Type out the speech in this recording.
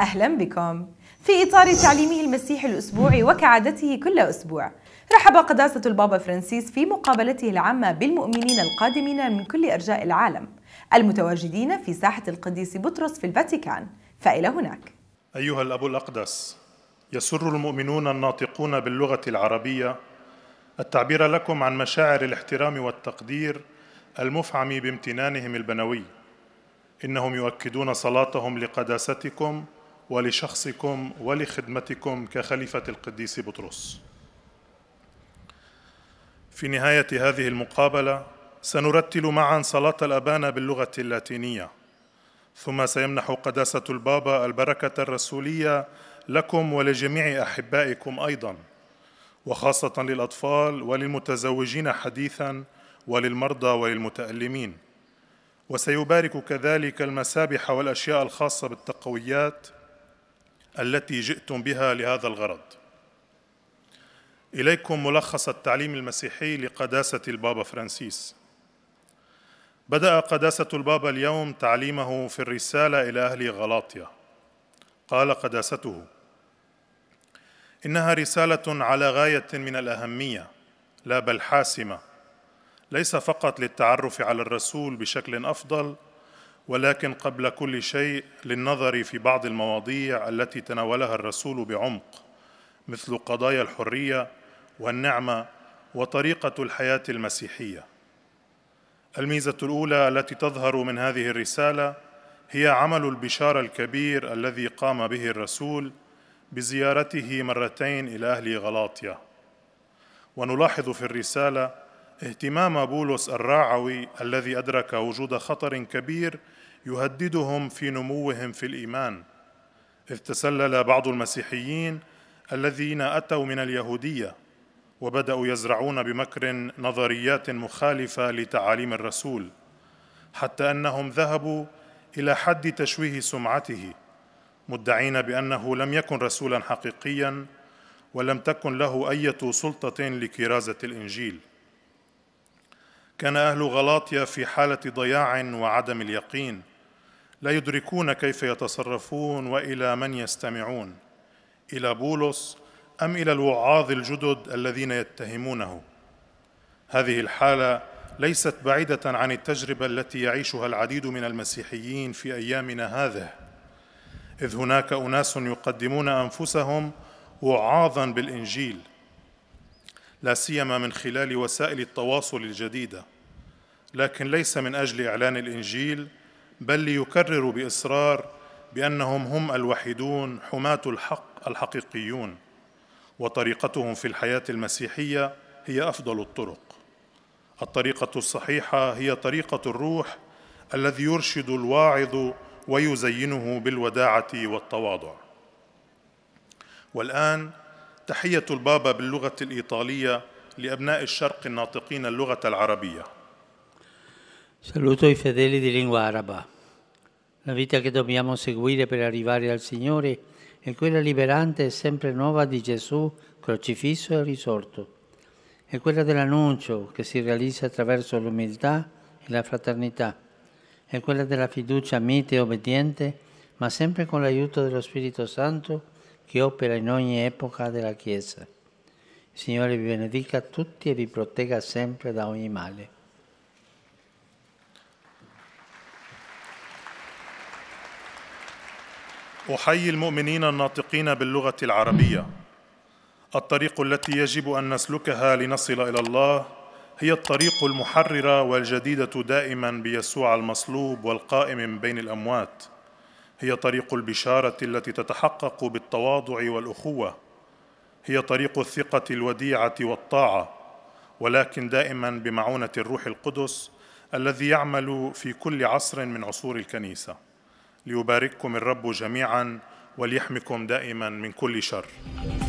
أهلا بكم في إطار تعليمه المسيحي الأسبوعي وكعادته كل أسبوع رحب قداسة البابا فرانسيس في مقابلته العامة بالمؤمنين القادمين من كل أرجاء العالم المتواجدين في ساحة القديس بطرس في الفاتيكان فإلى هناك أيها الأب الأقدس يسر المؤمنون الناطقون باللغة العربية التعبير لكم عن مشاعر الاحترام والتقدير المفعم بامتنانهم البنوي إنهم يؤكدون صلاتهم لقداستكم ولشخصكم ولخدمتكم كخليفة القديس بطرس. في نهاية هذه المقابلة سنرتل معا صلاة الأبانة باللغة اللاتينية، ثم سيمنح قداسة البابا البركة الرسولية لكم ولجميع أحبائكم أيضا، وخاصة للأطفال وللمتزوجين حديثا وللمرضى وللمتألمين. وسيبارك كذلك المسابح والأشياء الخاصة بالتقويات التي جئتم بها لهذا الغرض إليكم ملخص التعليم المسيحي لقداسة البابا فرانسيس بدأ قداسة البابا اليوم تعليمه في الرسالة إلى أهل غلاطيا. قال قداسته إنها رسالة على غاية من الأهمية لا بل حاسمة ليس فقط للتعرف على الرسول بشكل أفضل ولكن قبل كل شيء للنظر في بعض المواضيع التي تناولها الرسول بعمق مثل قضايا الحريه والنعمه وطريقه الحياه المسيحيه الميزه الاولى التي تظهر من هذه الرساله هي عمل البشاره الكبير الذي قام به الرسول بزيارته مرتين الى اهل غلاطيا ونلاحظ في الرساله اهتمام بولس الراعوي الذي أدرك وجود خطر كبير يهددهم في نموهم في الإيمان إذ تسلل بعض المسيحيين الذين أتوا من اليهودية وبدأوا يزرعون بمكر نظريات مخالفة لتعاليم الرسول حتى أنهم ذهبوا إلى حد تشويه سمعته مدعين بأنه لم يكن رسولا حقيقيا ولم تكن له أي سلطة لكرازة الإنجيل كان أهل غلاطيا في حالة ضياع وعدم اليقين لا يدركون كيف يتصرفون وإلى من يستمعون إلى بولس أم إلى الوعاظ الجدد الذين يتهمونه هذه الحالة ليست بعيدة عن التجربة التي يعيشها العديد من المسيحيين في أيامنا هذه إذ هناك أناس يقدمون أنفسهم وعاظا بالإنجيل لا سيما من خلال وسائل التواصل الجديده لكن ليس من اجل اعلان الانجيل بل ليكرروا باصرار بانهم هم الوحيدون حماه الحق الحقيقيون وطريقتهم في الحياه المسيحيه هي افضل الطرق الطريقه الصحيحه هي طريقه الروح الذي يرشد الواعظ ويزينه بالوداعه والتواضع والان تحية البابا باللغة الإيطالية لأبناء الشرق الناطقين اللغة العربية. Saluto i fedeli di lingua araba. La vita che dobbiamo seguire per arrivare al Signore è quella liberante e sempre nuova di Gesù crocifisso e risorto. È quella dell'annuncio che si realizza attraverso l'umiltà e la fraternità. È quella della fiducia mite e obbediente, ma sempre con l'aiuto dello Spirito Santo che opera in ogni epoca della Chiesa. Il Signore vi benedica tutti e vi protegga sempre da ogni male. أحيي المؤمنين الناطقين باللغة العربية. الطريق التي يجب أن نسلكها لنصل إلى الله هي الطريق المحررة والجديدة دائما بيسوع المصلوب والقائم بين الأموات. هي طريق البشاره التي تتحقق بالتواضع والاخوه هي طريق الثقه الوديعه والطاعه ولكن دائما بمعونه الروح القدس الذي يعمل في كل عصر من عصور الكنيسه ليبارككم الرب جميعا وليحمكم دائما من كل شر